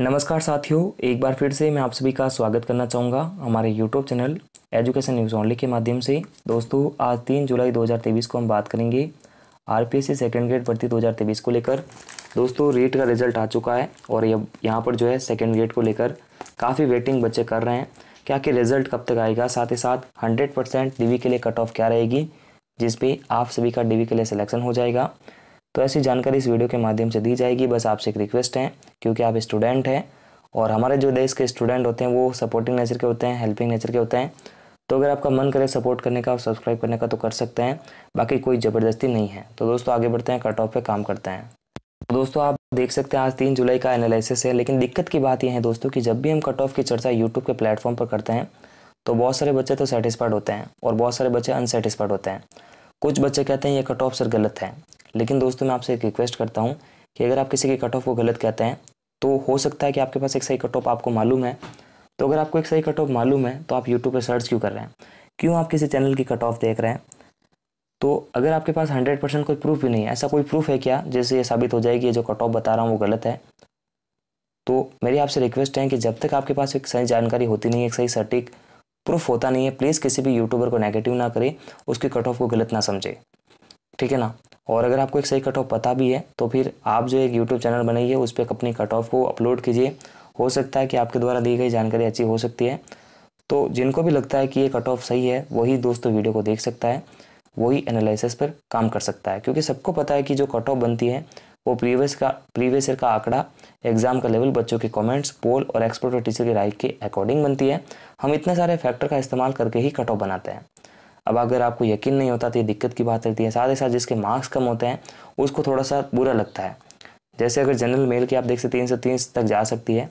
नमस्कार साथियों एक बार फिर से मैं आप सभी का स्वागत करना चाहूँगा हमारे YouTube channel education news only के माध्यम से दोस्तों आज तीन जुलाई 2023 को हम बात करेंगे आर सी सेकेंड ग्रेड भर्ती 2023 को लेकर दोस्तों रेट का रिजल्ट आ चुका है और ये यहाँ पर जो है सेकेंड ग्रेड को लेकर काफ़ी वेटिंग बच्चे कर रहे हैं क्या कि रिजल्ट कब तक आएगा साथ ही साथ हंड्रेड परसेंट के लिए कट ऑफ क्या रहेगी जिसपे आप सभी का डी के लिए सिलेक्शन हो जाएगा तो ऐसी जानकारी इस वीडियो के माध्यम से दी जाएगी बस आपसे एक रिक्वेस्ट है क्योंकि आप स्टूडेंट हैं और हमारे जो देश के स्टूडेंट होते हैं वो सपोर्टिंग नेचर के होते हैं हेल्पिंग नेचर के होते हैं तो अगर आपका मन करे सपोर्ट करने का और सब्सक्राइब करने का तो कर सकते हैं बाकी कोई ज़बरदस्ती नहीं है तो दोस्तों आगे बढ़ते हैं कट ऑफ पर काम करते हैं तो दोस्तों आप देख सकते हैं आज तीन जुलाई का एनालिसिस है लेकिन दिक्कत की बात यह है दोस्तों कि जब भी हम कट ऑफ की चर्चा यूट्यूब के प्लेटफॉर्म पर करते हैं तो बहुत सारे बच्चे तो सेटिस्फाइड होते हैं और बहुत सारे बच्चे अनसेटिस्फाइड होते हैं कुछ बच्चे कहते हैं ये कट ऑफ सर गलत है लेकिन दोस्तों मैं आपसे एक रिक्वेस्ट करता हूँ कि अगर आप किसी के कट ऑफ को गलत कहते हैं तो हो सकता है कि आपके पास एक सही कट ऑफ आपको मालूम है तो अगर आपको एक सही कट ऑफ मालूम है तो आप यूट्यूब पर सर्च क्यों कर रहे हैं क्यों आप किसी चैनल की कट ऑफ देख रहे हैं तो अगर आपके पास हंड्रेड परसेंट कोई प्रूफ भी नहीं है ऐसा कोई प्रूफ है क्या जैसे ये साबित हो जाए कि ये जो कट ऑफ बता रहा हूँ वो गलत है तो मेरी आपसे रिक्वेस्ट है कि जब तक आपके पास एक सही जानकारी होती नहीं है एक सही सटीक प्रूफ होता नहीं है प्लीज़ किसी भी यूट्यूबर को नेगेटिव ना करें उसके कट ऑफ को गलत ना समझे ठीक है ना और अगर आपको एक सही कट ऑफ पता भी है तो फिर आप जो एक यूट्यूब चैनल बनाइए उस पर अपनी कट ऑफ को अपलोड कीजिए हो सकता है कि आपके द्वारा दी गई जानकारी अच्छी हो सकती है तो जिनको भी लगता है कि ये कट ऑफ सही है वही दोस्तों वीडियो को देख सकता है वही एनालिसिस पर काम कर सकता है क्योंकि सबको पता है कि जो कट ऑफ बनती है वो प्रीवियस का प्रीवियस ईयर का आंकड़ा एग्जाम का लेवल बच्चों के कमेंट्स पोल और एक्सपर्ट और टीचर की राय के अकॉर्डिंग बनती है हम इतने सारे फैक्टर का इस्तेमाल करके ही कट ऑफ बनाते हैं अब अगर आपको यकीन नहीं होता तो ये दिक्कत की बात रहती है साथ ही साथ जिसके मार्क्स कम होते हैं उसको थोड़ा सा बुरा लगता है जैसे अगर जनरल मेल की आप देख सकते तीन सौ तीस तक जा सकती है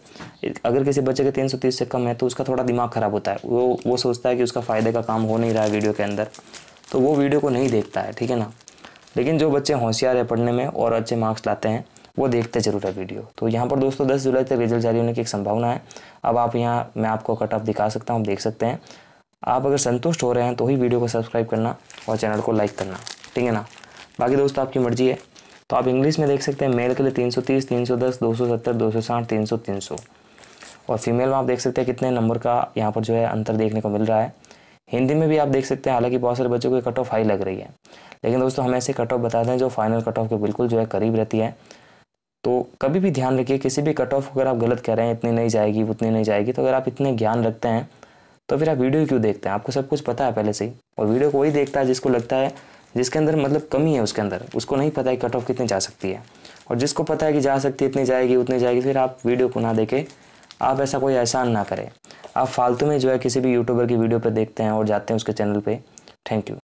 अगर किसी बच्चे के तीन सौ तीस से कम है तो उसका थोड़ा दिमाग ख़राब होता है वो वो सोचता है कि उसका फ़ायदे का काम हो नहीं रहा है वीडियो के अंदर तो वो वीडियो को नहीं देखता है ठीक है ना लेकिन जो बच्चे होशियार है पढ़ने में और अच्छे मार्क्स लाते हैं वो देखते जरूर है वीडियो तो यहाँ पर दोस्तों दस जुलाई तक रिजल्ट जारी होने की एक संभावना है अब आप यहाँ मैं आपको कट ऑफ दिखा सकता हूँ देख सकते हैं आप अगर संतुष्ट हो रहे हैं तो ही वीडियो को सब्सक्राइब करना और चैनल को लाइक करना ठीक है ना बाकी दोस्तों आपकी मर्जी है तो आप इंग्लिश में देख सकते हैं मेल के लिए 330, 310, 270, 260, 300, 300 और फीमेल में आप देख सकते हैं कितने नंबर का यहाँ पर जो है अंतर देखने को मिल रहा है हिंदी में भी आप देख सकते हैं हालांकि बहुत सारे बच्चों को कट ऑफ हाई लग रही है लेकिन दोस्तों हम ऐसे कट ऑफ बता दें जो फाइनल कट ऑफ के बिल्कुल जो है करीब रहती है तो कभी भी ध्यान रखिए किसी भी कट ऑफ अगर आप गलत कह रहे हैं इतनी नहीं जाएगी उतनी नहीं जाएगी तो अगर आप इतने ज्ञान रखते हैं तो फिर आप वीडियो क्यों देखते हैं आपको सब कुछ पता है पहले से ही और वीडियो को वही देखता है जिसको लगता है जिसके अंदर मतलब कमी है उसके अंदर उसको नहीं पता है कट ऑफ कितनी जा सकती है और जिसको पता है कि जा सकती है इतनी जाएगी उतनी जाएगी फिर आप वीडियो को ना देखें आप ऐसा कोई एहसान ना करें आप फालतू में जो है किसी भी यूट्यूबर की वीडियो पर देखते हैं और जाते हैं उसके चैनल पर थैंक यू